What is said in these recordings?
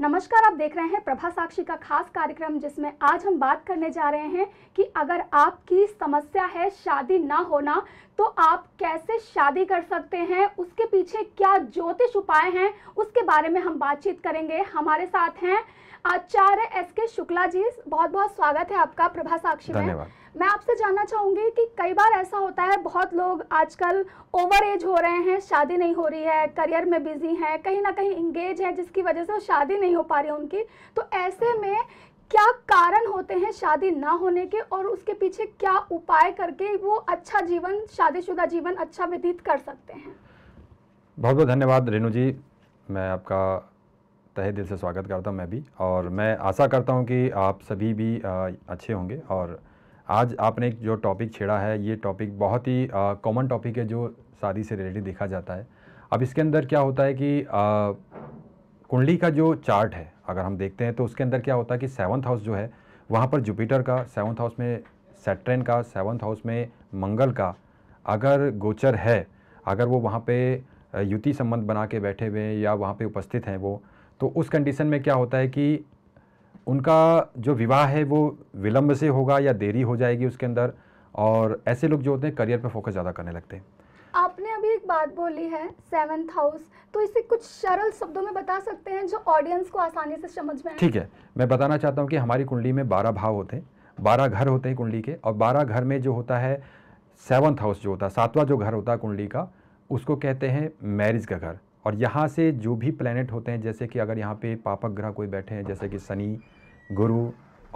नमस्कार आप देख रहे हैं प्रभा साक्षी का खास कार्यक्रम जिसमें आज हम बात करने जा रहे हैं कि अगर आपकी समस्या है शादी ना होना तो आप कैसे शादी कर सकते हैं उसके पीछे क्या ज्योतिष उपाय हैं उसके बारे में हम बातचीत करेंगे हमारे साथ हैं आचार्य एस के शुक्ला जी बहुत बहुत स्वागत है आपका प्रभा साक्षी में मैं आपसे जानना चाहूंगी कि कई बार ऐसा होता है बहुत लोग आजकल ओवर एज हो रहे हैं शादी नहीं हो रही है करियर में बिजी हैं कहीं ना कहीं इंगेज हैं जिसकी वजह से वो शादी नहीं हो पा रही उनकी तो ऐसे में क्या कारण होते हैं शादी ना होने के और उसके पीछे क्या उपाय करके वो अच्छा जीवन शादीशुदा जीवन अच्छा व्यतीत कर सकते हैं बहुत बहुत धन्यवाद रेणु जी मैं आपका तहे दिल से स्वागत करता हूँ मैं भी और मैं आशा करता हूँ कि आप सभी भी आ, अच्छे होंगे और आज आपने जो टॉपिक छेड़ा है ये टॉपिक बहुत ही कॉमन टॉपिक है जो शादी से रिलेटेड देखा जाता है अब इसके अंदर क्या होता है कि आ, कुंडली का जो चार्ट है अगर हम देखते हैं तो उसके अंदर क्या होता है कि सेवन्थ हाउस जो है वहाँ पर जुपिटर का सेवन्थ हाउस में सेट्रेन का सेवन्थ हाउस में मंगल का अगर गोचर है अगर वो वहाँ पे युति संबंध बना के बैठे हुए हैं या वहाँ पे उपस्थित हैं वो तो उस कंडीशन में क्या होता है कि उनका जो विवाह है वो विलंब से होगा या देरी हो जाएगी उसके अंदर और ऐसे लोग जो होते हैं करियर पर फोकस ज़्यादा करने लगते हैं आपने अभी एक बात बोली है सेवन्थ हाउस तो इसे कुछ सरल शब्दों में बता सकते हैं जो ऑडियंस को आसानी से समझ में ठीक है मैं बताना चाहता हूँ कि हमारी कुंडली में बारह भाव होते हैं बारह घर होते हैं कुंडली के और बारह घर में जो होता है सेवन्थ हाउस जो होता है सातवां जो घर होता है कुंडली का उसको कहते हैं मैरिज का घर और यहाँ से जो भी प्लैनेट होते हैं जैसे कि अगर यहाँ पे पापक ग्रह कोई बैठे हैं जैसे कि शनि गुरु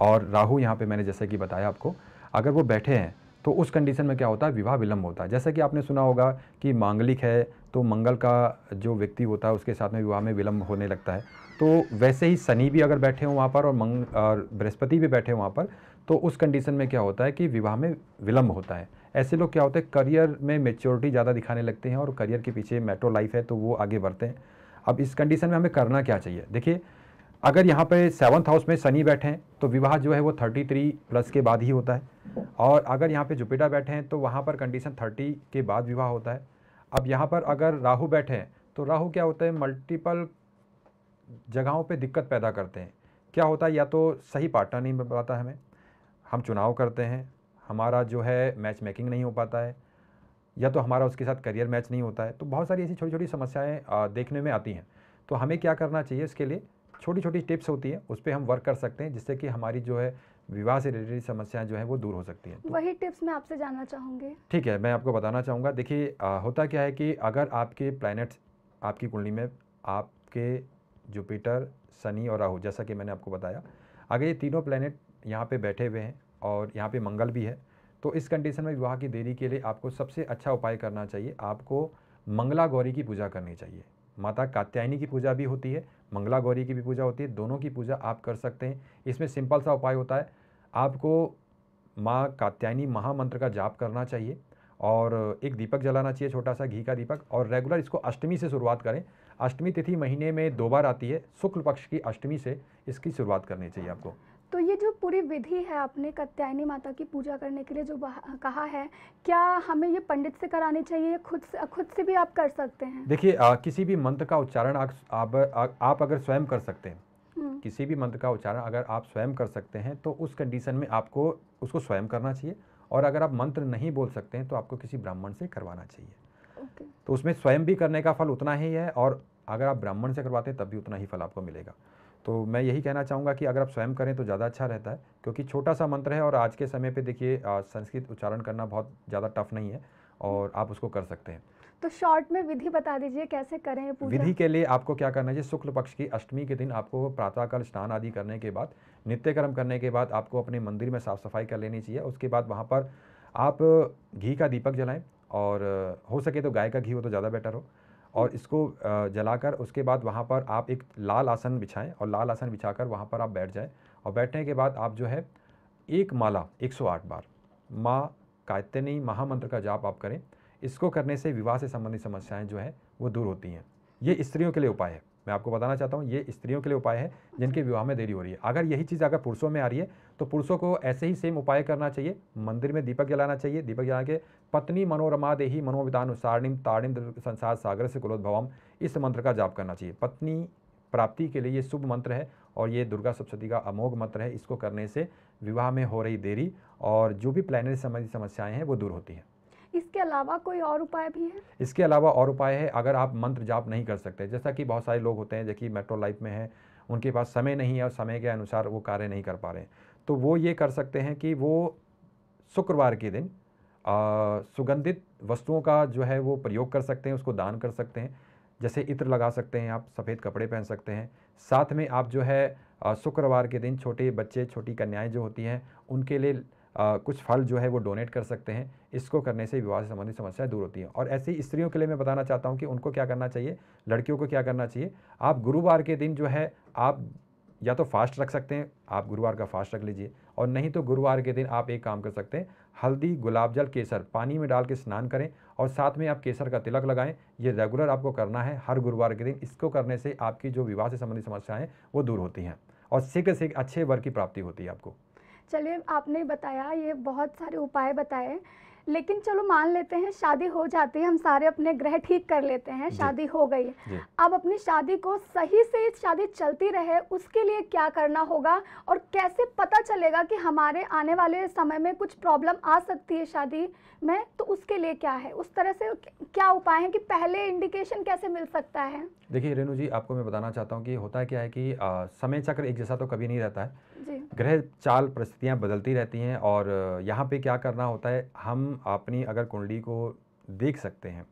और राहु यहाँ पे मैंने जैसे कि बताया आपको अगर वो बैठे हैं तो उस कंडीशन में क्या होता है विवाह विलंब होता है जैसे कि आपने सुना होगा कि मांगलिक है तो मंगल का जो व्यक्ति होता है उसके साथ में विवाह में विलंब होने लगता है तो वैसे ही शनि भी अगर बैठे हों वहाँ पर और मंग और बृहस्पति भी बैठे हों वहाँ पर तो उस कंडीशन में क्या होता है कि विवाह में विलंब होता है ऐसे लोग क्या होते हैं करियर में मेच्योरिटी ज़्यादा दिखाने लगते हैं और करियर के पीछे मेट्रो लाइफ है तो वो आगे बढ़ते हैं अब इस कंडीशन में हमें करना क्या चाहिए देखिए अगर यहाँ पर सेवन्थ हाउस में शनि बैठे हैं तो विवाह जो है वो थ्री प्लस के बाद ही होता है और अगर यहाँ पर जुपिटा बैठे हैं तो वहाँ पर कंडीशन थर्टी के बाद विवाह होता है अब यहाँ पर अगर राहु बैठे हैं तो राहु क्या होता है मल्टीपल जगहों पे दिक्कत पैदा करते हैं क्या होता है या तो सही पार्टनर नहीं मिल पाता हमें हम चुनाव करते हैं हमारा जो है मैच मेकिंग नहीं हो पाता है या तो हमारा उसके साथ करियर मैच नहीं होता है तो बहुत सारी ऐसी छोटी छोटी समस्याएं देखने में आती हैं तो हमें क्या करना चाहिए इसके लिए छोटी छोटी टिप्स होती हैं उस पर हम वर्क कर सकते हैं जिससे कि हमारी जो है विवाह से रिलेटेड समस्याएं जो है वो दूर हो सकती हैं तो, वही टिप्स मैं आपसे जानना चाहूँगी ठीक है मैं आपको बताना चाहूँगा देखिए होता क्या है कि अगर आपके प्लैनेट्स आपकी कुंडली में आपके जुपिटर शनि और राहु जैसा कि मैंने आपको बताया अगर ये तीनों प्लानट यहाँ पे बैठे हुए हैं और यहाँ पे मंगल भी है तो इस कंडीशन में विवाह की देरी के लिए आपको सबसे अच्छा उपाय करना चाहिए आपको मंगला गौरी की पूजा करनी चाहिए माता कात्यायनी की पूजा भी होती है मंगला गौरी की भी पूजा होती है दोनों की पूजा आप कर सकते हैं इसमें सिंपल सा उपाय होता है आपको माँ कात्यायनी महामंत्र का जाप करना चाहिए और एक दीपक जलाना चाहिए छोटा सा घी का दीपक और रेगुलर इसको अष्टमी से शुरुआत करें अष्टमी तिथि महीने में दो बार आती है शुक्ल पक्ष की अष्टमी से इसकी शुरुआत करनी चाहिए आपको तो ये जो पूरी विधि है आपने कत्यायनी माता की पूजा करने के लिए जो कहा है क्या हमें ये पंडित से करानी चाहिए या खुद से खुद से भी आप कर सकते हैं देखिए किसी भी मंत्र का उच्चारण आप, आप अगर स्वयं कर सकते हैं हम्म। किसी भी मंत्र का उच्चारण अगर आप स्वयं कर सकते हैं तो उस कंडीशन में आपको उसको स्वयं करना चाहिए और अगर आप मंत्र नहीं बोल सकते हैं तो आपको किसी ब्राह्मण से करवाना चाहिए तो उसमें स्वयं भी करने का फल उतना ही है और अगर आप ब्राह्मण से करवाते हैं तब भी उतना ही फल आपको मिलेगा तो मैं यही कहना चाहूँगा कि अगर आप स्वयं करें तो ज़्यादा अच्छा रहता है क्योंकि छोटा सा मंत्र है और आज के समय पे देखिए संस्कृत उच्चारण करना बहुत ज़्यादा टफ नहीं है और आप उसको कर सकते हैं तो शॉर्ट में विधि बता दीजिए कैसे करें पूजा विधि के लिए आपको क्या करना चाहिए शुक्ल पक्ष की अष्टमी के दिन आपको प्रातःकाल स्नान आदि करने के बाद कर्म करने के बाद आपको अपने मंदिर में साफ़ सफाई कर लेनी चाहिए उसके बाद वहाँ पर आप घी का दीपक जलाएं और हो सके तो गाय का घी हो तो ज़्यादा बेटर हो और इसको जलाकर उसके बाद वहाँ पर आप एक लाल आसन बिछाएं और लाल आसन बिछाकर वहाँ पर आप बैठ जाएं और बैठने के बाद आप जो है एक माला 108 बार माँ कायतनी महामंत्र का जाप आप करें इसको करने से विवाह से संबंधित समस्याएं जो है वो दूर होती हैं ये स्त्रियों के लिए उपाय है मैं आपको बताना चाहता हूँ ये स्त्रियों के लिए उपाय है जिनके विवाह में देरी हो रही है अगर यही चीज़ अगर पुरुषों में आ रही है तो पुरुषों को ऐसे ही सेम उपाय करना चाहिए मंदिर में दीपक जलाना चाहिए दीपक जला के पत्नी मनोरमा देही मनोवितानुसारणिम ताड़िम संसार सागर से कुलोद्भवम इस मंत्र का जाप करना चाहिए पत्नी प्राप्ति के लिए ये शुभ मंत्र है और ये दुर्गा सप्तती का अमोघ मंत्र है इसको करने से विवाह में हो रही देरी और जो भी प्लानरी संबंधी समस्याएं हैं वो दूर होती हैं इसके अलावा कोई और उपाय भी है इसके अलावा और उपाय है अगर आप मंत्र जाप नहीं कर सकते जैसा कि बहुत सारे लोग होते हैं जो कि मेट्रो लाइफ में हैं उनके पास समय नहीं है और समय के अनुसार वो कार्य नहीं कर पा रहे हैं तो वो ये कर सकते हैं कि वो शुक्रवार के दिन आ, सुगंधित वस्तुओं का जो है वो प्रयोग कर सकते हैं उसको दान कर सकते हैं जैसे इत्र लगा सकते हैं आप सफ़ेद कपड़े पहन सकते हैं साथ में आप जो है शुक्रवार के दिन छोटे बच्चे छोटी कन्याएं जो होती हैं उनके लिए आ, कुछ फल जो है वो डोनेट कर सकते हैं इसको करने से विवाह से संबंधित समस्याएं दूर होती हैं और ऐसी स्त्रियों के लिए मैं बताना चाहता हूँ कि उनको क्या करना चाहिए लड़कियों को क्या करना चाहिए आप गुरुवार के दिन जो है आप या तो फास्ट रख सकते हैं आप गुरुवार का फास्ट रख लीजिए और नहीं तो गुरुवार के दिन आप एक काम कर सकते हैं हल्दी गुलाब जल केसर पानी में डाल के स्नान करें और साथ में आप केसर का तिलक लगाएं ये रेगुलर आपको करना है हर गुरुवार के दिन इसको करने से आपकी जो विवाह से संबंधित समस्याएं वो दूर होती हैं और शीघ्र से अच्छे वर्ग की प्राप्ति होती है आपको चलिए आपने बताया ये बहुत सारे उपाय बताए लेकिन चलो मान लेते हैं शादी हो जाती है हम सारे अपने ग्रह ठीक कर लेते हैं शादी हो गई है अब अपनी शादी को सही से शादी चलती रहे उसके लिए क्या करना होगा और कैसे पता चलेगा कि हमारे आने वाले समय में कुछ प्रॉब्लम आ सकती है शादी में तो उसके लिए क्या है उस तरह से क्या उपाय हैं कि पहले इंडिकेशन कैसे मिल सकता है देखिए रेणु जी आपको मैं बताना चाहता हूँ कि होता है क्या है कि आ, समय चक्र एक जैसा तो कभी नहीं रहता है ग्रह चाल परिस्थितियाँ बदलती रहती हैं और यहाँ पे क्या करना होता है हम अपनी अगर कुंडली को देख सकते हैं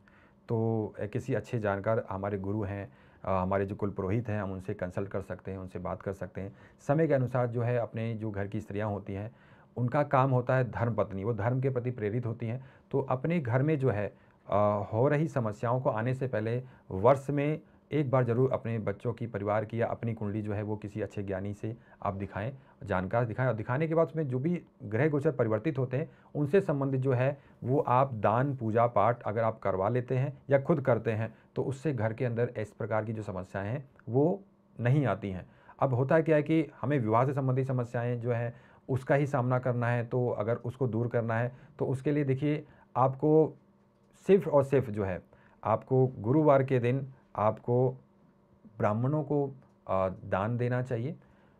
तो किसी अच्छे जानकार हमारे गुरु हैं हमारे जो कुल पुरोहित हैं हम उनसे कंसल्ट कर सकते हैं उनसे बात कर सकते हैं समय के अनुसार जो है अपने जो घर की स्त्रियाँ होती हैं उनका काम होता है धर्म पत्नी वो धर्म के प्रति प्रेरित होती हैं तो अपने घर में जो है आ, हो रही समस्याओं को आने से पहले वर्ष में एक बार ज़रूर अपने बच्चों की परिवार की या अपनी कुंडली जो है वो किसी अच्छे ज्ञानी से आप दिखाएं जानकार दिखाएं और दिखाने के बाद उसमें जो भी ग्रह गोचर परिवर्तित होते हैं उनसे संबंधित जो है वो आप दान पूजा पाठ अगर आप करवा लेते हैं या खुद करते हैं तो उससे घर के अंदर इस प्रकार की जो समस्याएँ हैं वो नहीं आती हैं अब होता है क्या है कि हमें विवाह से संबंधित समस्याएँ जो हैं उसका ही सामना करना है तो अगर उसको दूर करना है तो उसके लिए देखिए आपको सिर्फ और सिर्फ जो है आपको गुरुवार के दिन आपको ब्राह्मणों को दान देना चाहिए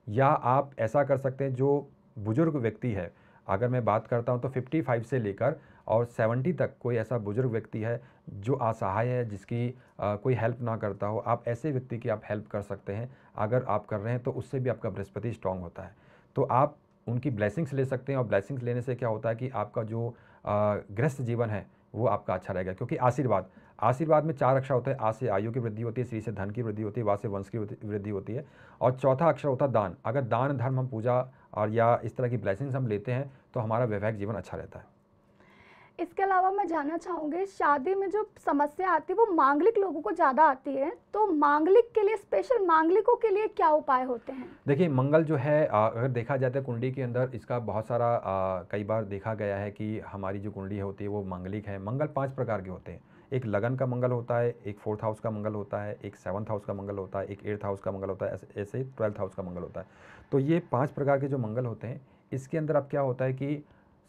या आप ऐसा कर सकते हैं जो बुज़ुर्ग व्यक्ति है अगर मैं बात करता हूँ तो 55 से लेकर और 70 तक कोई ऐसा बुज़ुर्ग व्यक्ति है जो असहाय है जिसकी कोई हेल्प ना करता हो आप ऐसे व्यक्ति की आप हेल्प कर सकते हैं अगर आप कर रहे हैं तो उससे भी आपका बृहस्पति स्ट्रांग होता है तो आप उनकी ब्लैसिंग्स ले सकते हैं और ब्लैसिंग्स लेने से क्या होता है कि आपका जो गृहस्थ जीवन है वो आपका अच्छा रहेगा क्योंकि आशीर्वाद आशीर्वाद में चार अक्षर होते हैं आ से आयु की वृद्धि होती है श्री से धन की वृद्धि होती है वा से वंश की वृद्धि होती है और चौथा अक्षर होता है दान अगर दान धर्म हम पूजा और या इस तरह की ब्लैसिंग्स हम लेते हैं तो हमारा वैवाहिक जीवन अच्छा रहता है इसके अलावा मैं जानना चाहूँगी शादी में जो समस्या आती है वो मांगलिक लोगों को ज़्यादा आती है तो मांगलिक के लिए स्पेशल मांगलिकों के लिए क्या उपाय होते हैं देखिए मंगल जो है अगर देखा जाता तो है कुंडली के अंदर इसका बहुत सारा कई बार देखा गया है कि हमारी जो कुंडली होती है वो मांगलिक है मंगल पाँच प्रकार के होते हैं एक लगन का मंगल होता है एक फोर्थ हाउस का मंगल होता है एक सेवन्थ हाउस का मंगल होता है एक एट्थ हाउस का मंगल होता है ऐसे ही ट्वेल्थ हाउस का मंगल होता है तो ये पाँच प्रकार के जो मंगल होते हैं इसके अंदर अब क्या होता है कि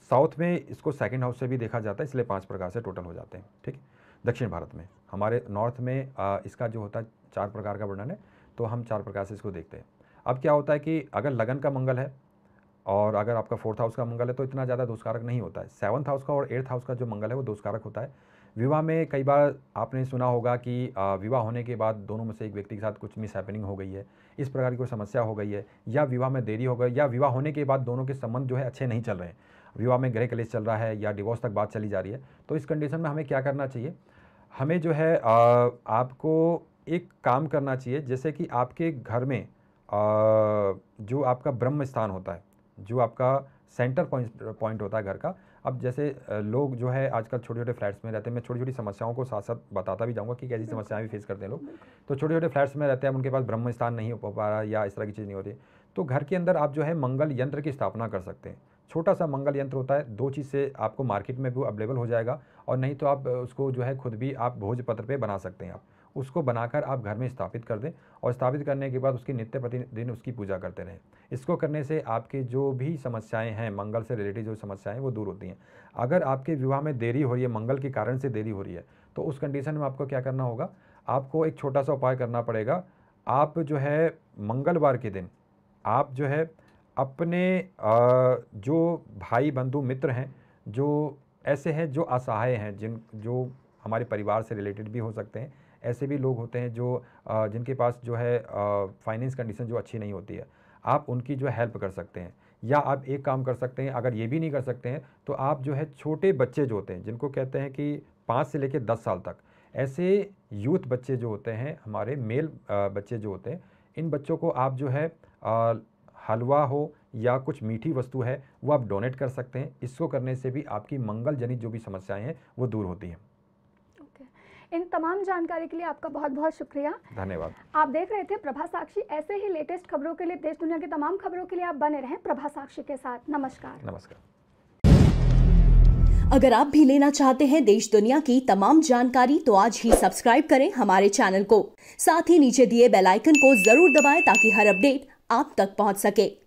साउथ में इसको सेकेंड हाउस से भी देखा जाता है इसलिए पाँच प्रकार से टोटल हो जाते हैं ठीक दक्षिण भारत में हमारे नॉर्थ में इसका जो होता है चार प्रकार का वर्णन है तो हम चार प्रकार से इसको देखते हैं अब क्या होता है कि अगर लगन का मंगल है और अगर आपका फोर्थ हाउस का मंगल है तो इतना ज़्यादा दोषकारक नहीं होता है सेवन्थ हाउस का और एट्थ हाउस का जो मंगल है वो दोषकारक होता है विवाह में कई बार आपने सुना होगा कि विवाह होने के बाद दोनों में से एक व्यक्ति के साथ कुछ मिसहैपनिंग हो गई है इस प्रकार की कोई समस्या हो गई है या विवाह में देरी हो गई या विवाह होने के बाद दोनों के संबंध जो है अच्छे नहीं चल रहे हैं विवाह में गृह कलेश चल रहा है या डिवोर्स तक बात चली जा रही है तो इस कंडीशन में हमें क्या करना चाहिए हमें जो है आपको एक काम करना चाहिए जैसे कि आपके घर में जो आपका ब्रह्म स्थान होता है जो आपका सेंटर पॉइंट पॉइंट होता है घर का अब जैसे लोग जो है आजकल छोटे छोटे फ्लैट्स में रहते हैं मैं छोटी छोटी समस्याओं को साथ साथ बताता भी जाऊँगा कि कैसी समस्याएं भी फेस करते हैं लोग तो छोटे छोटे फ्लैट्स में रहते हैं उनके पास ब्रह्म स्थान नहीं हो पा रहा या इस तरह की चीज़ नहीं होती तो घर के अंदर आप जो है मंगल यंत्र की स्थापना कर सकते हैं छोटा सा मंगल यंत्र होता है दो चीज़ से आपको मार्केट में भी अवेलेबल हो जाएगा और नहीं तो आप उसको जो है खुद भी आप भोजपत्र पे बना सकते हैं आप उसको बनाकर आप घर में स्थापित कर दें और स्थापित करने के बाद उसकी नित्य प्रतिदिन उसकी पूजा करते रहें इसको करने से आपके जो भी समस्याएं हैं मंगल से रिलेटेड जो समस्याएं वो दूर होती हैं अगर आपके विवाह में देरी हो रही है मंगल के कारण से देरी हो रही है तो उस कंडीशन में आपको क्या करना होगा आपको एक छोटा सा उपाय करना पड़ेगा आप जो है मंगलवार के दिन आप जो है अपने जो भाई बंधु मित्र हैं जो ऐसे हैं जो असहाय हैं जिन जो हमारे परिवार से रिलेटेड भी हो सकते हैं ऐसे भी लोग होते हैं जो जिनके पास जो है फाइनेंस कंडीशन जो अच्छी नहीं होती है आप उनकी जो हेल्प कर सकते हैं या आप एक काम कर सकते हैं अगर ये भी नहीं कर सकते हैं तो आप जो है छोटे बच्चे जो होते हैं जिनको कहते हैं कि पाँच से लेकर दस साल तक ऐसे यूथ बच्चे जो होते हैं हमारे मेल बच्चे जो होते हैं इन बच्चों को आप जो है हलवा हो या कुछ मीठी वस्तु है वो आप डोनेट कर सकते हैं इसको करने से भी आपकी मंगल जनित जो भी समस्याएं हैं वो दूर होती हैं इन तमाम जानकारी के लिए आपका बहुत बहुत शुक्रिया धन्यवाद आप देख रहे थे प्रभा साक्षी ऐसे ही लेटेस्ट खबरों के लिए देश दुनिया की तमाम खबरों के लिए आप बने रहें प्रभा साक्षी के साथ नमस्कार नमस्कार अगर आप भी लेना चाहते हैं देश दुनिया की तमाम जानकारी तो आज ही सब्सक्राइब करें हमारे चैनल को साथ ही नीचे दिए बेलाइकन को जरूर दबाए ताकि हर अपडेट आप तक पहुँच सके